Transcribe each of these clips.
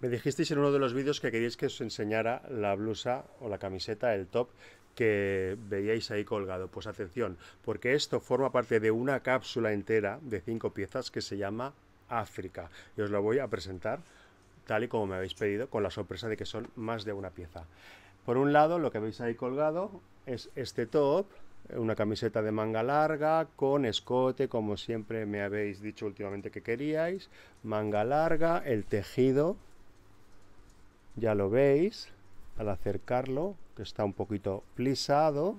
Me dijisteis en uno de los vídeos que queríais que os enseñara la blusa o la camiseta, el top que veíais ahí colgado. Pues atención, porque esto forma parte de una cápsula entera de cinco piezas que se llama África. Y os la voy a presentar tal y como me habéis pedido, con la sorpresa de que son más de una pieza. Por un lado, lo que veis ahí colgado es este top, una camiseta de manga larga con escote, como siempre me habéis dicho últimamente que queríais, manga larga, el tejido ya lo veis al acercarlo que está un poquito plisado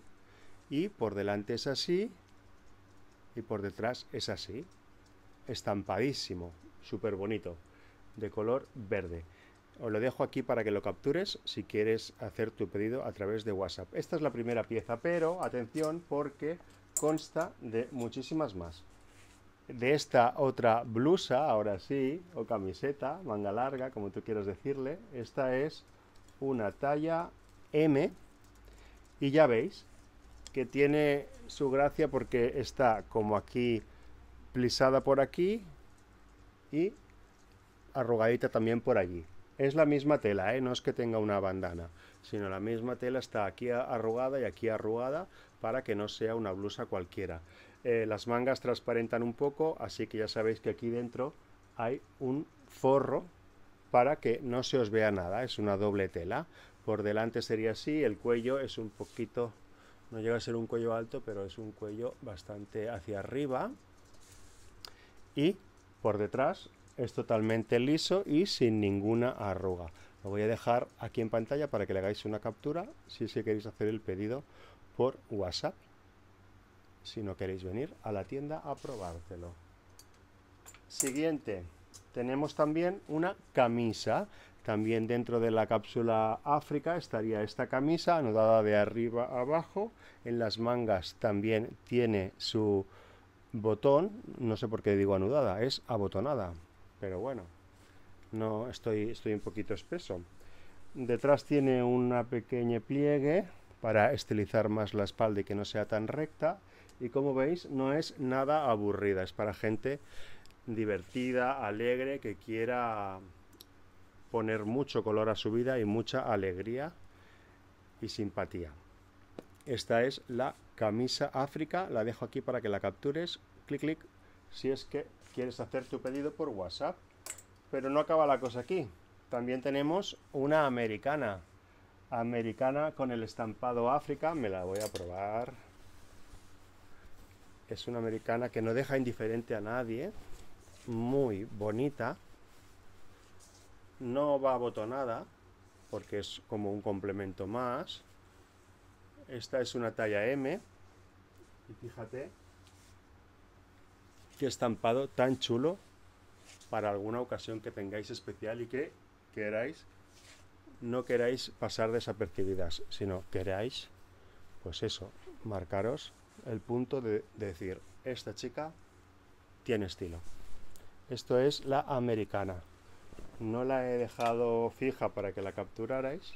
y por delante es así y por detrás es así estampadísimo súper bonito de color verde os lo dejo aquí para que lo captures si quieres hacer tu pedido a través de whatsapp esta es la primera pieza pero atención porque consta de muchísimas más de esta otra blusa, ahora sí, o camiseta, manga larga, como tú quieras decirle. Esta es una talla M y ya veis que tiene su gracia porque está como aquí plisada por aquí y arrugadita también por allí. Es la misma tela, ¿eh? no es que tenga una bandana, sino la misma tela está aquí arrugada y aquí arrugada para que no sea una blusa cualquiera. Eh, las mangas transparentan un poco, así que ya sabéis que aquí dentro hay un forro para que no se os vea nada, es una doble tela. Por delante sería así, el cuello es un poquito, no llega a ser un cuello alto, pero es un cuello bastante hacia arriba. Y por detrás es totalmente liso y sin ninguna arruga. Lo voy a dejar aquí en pantalla para que le hagáis una captura si es queréis hacer el pedido por WhatsApp si no queréis venir a la tienda a probártelo. Siguiente, tenemos también una camisa. También dentro de la cápsula África estaría esta camisa anudada de arriba a abajo. En las mangas también tiene su botón. No sé por qué digo anudada, es abotonada. Pero bueno, no estoy, estoy un poquito espeso. Detrás tiene una pequeña pliegue para estilizar más la espalda y que no sea tan recta y como veis no es nada aburrida, es para gente divertida, alegre, que quiera poner mucho color a su vida y mucha alegría y simpatía. Esta es la camisa África, la dejo aquí para que la captures, clic clic, si es que quieres hacer tu pedido por WhatsApp. Pero no acaba la cosa aquí, también tenemos una americana, americana con el estampado África, me la voy a probar es una americana que no deja indiferente a nadie, muy bonita, no va abotonada, porque es como un complemento más. Esta es una talla M, y fíjate qué estampado tan chulo para alguna ocasión que tengáis especial y que queráis, no queráis pasar desapercibidas, sino queráis, pues eso, marcaros el punto de, decir, esta chica tiene estilo. Esto es la americana. No la he dejado fija para que la capturarais,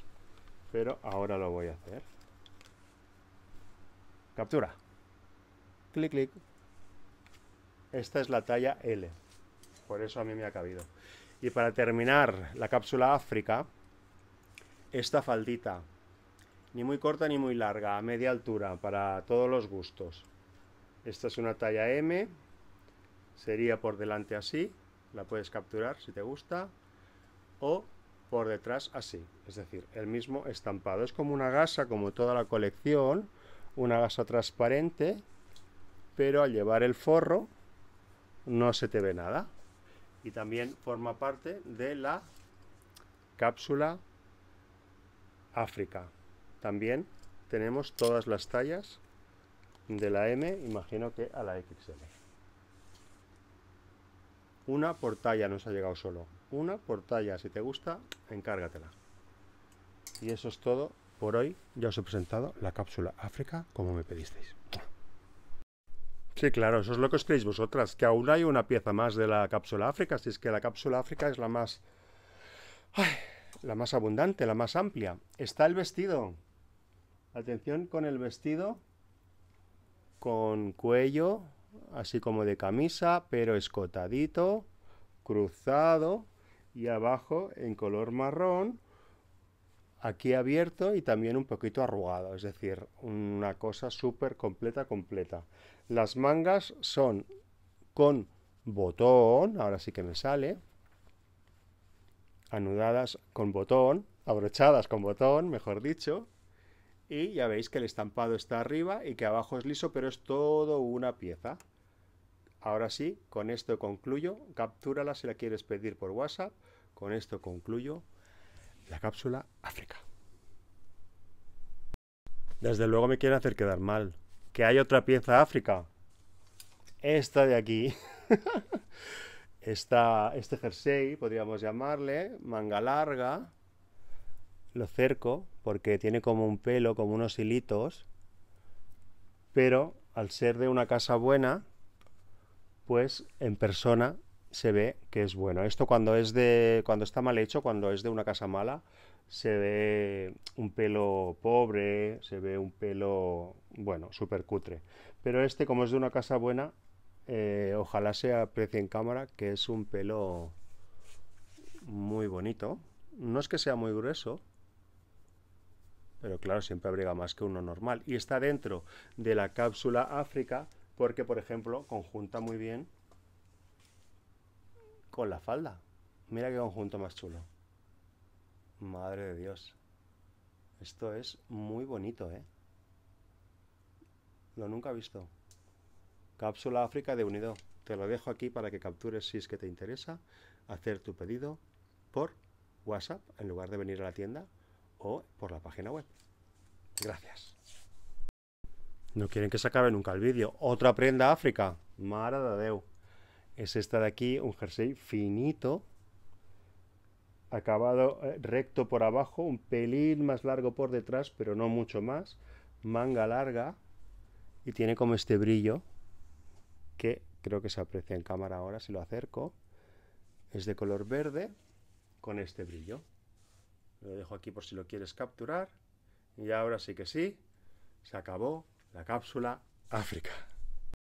pero ahora lo voy a hacer. Captura. Clic, clic. Esta es la talla L. Por eso a mí me ha cabido. Y para terminar la cápsula África, esta faldita ni muy corta ni muy larga, a media altura, para todos los gustos. Esta es una talla M, sería por delante así, la puedes capturar si te gusta, o por detrás así, es decir, el mismo estampado. Es como una gasa, como toda la colección, una gasa transparente, pero al llevar el forro no se te ve nada. Y también forma parte de la cápsula África. También tenemos todas las tallas de la M, imagino que a la XL. Una por talla nos ha llegado solo. Una por talla, si te gusta, encárgatela. Y eso es todo por hoy. Ya os he presentado la cápsula África como me pedisteis. Sí, claro, eso es lo que os creéis vosotras, que aún hay una pieza más de la cápsula África, si es que la cápsula África es la más... la más abundante, la más amplia. Está el vestido, Atención con el vestido con cuello, así como de camisa, pero escotadito, cruzado y abajo en color marrón, aquí abierto y también un poquito arrugado, es decir, una cosa súper completa, completa. Las mangas son con botón, ahora sí que me sale, anudadas con botón, abrochadas con botón, mejor dicho, y ya veis que el estampado está arriba y que abajo es liso, pero es todo una pieza. Ahora sí, con esto concluyo. Captúrala si la quieres pedir por WhatsApp. Con esto concluyo la cápsula África. Desde luego me quieren hacer quedar mal. Que hay otra pieza África. Esta de aquí. este jersey, podríamos llamarle, manga larga, lo cerco porque tiene como un pelo, como unos hilitos, pero al ser de una casa buena, pues en persona se ve que es bueno. Esto cuando es de cuando está mal hecho, cuando es de una casa mala, se ve un pelo pobre, se ve un pelo bueno, súper cutre. Pero este como es de una casa buena, eh, ojalá se aprecie en cámara que es un pelo muy bonito. No es que sea muy grueso, pero claro, siempre abriga más que uno normal. Y está dentro de la cápsula África porque, por ejemplo, conjunta muy bien con la falda. Mira qué conjunto más chulo. Madre de Dios. Esto es muy bonito, ¿eh? Lo nunca he visto. Cápsula África de Unido. Te lo dejo aquí para que captures si es que te interesa hacer tu pedido por WhatsApp en lugar de venir a la tienda o por la página web. Gracias. No quieren que se acabe nunca el vídeo. Otra prenda África. Mara dadeu. Es esta de aquí, un jersey finito. Acabado eh, recto por abajo, un pelín más largo por detrás, pero no mucho más. Manga larga. Y tiene como este brillo que creo que se aprecia en cámara ahora si lo acerco. Es de color verde con este brillo. Lo dejo aquí por si lo quieres capturar. Y ahora sí que sí, se acabó la cápsula África.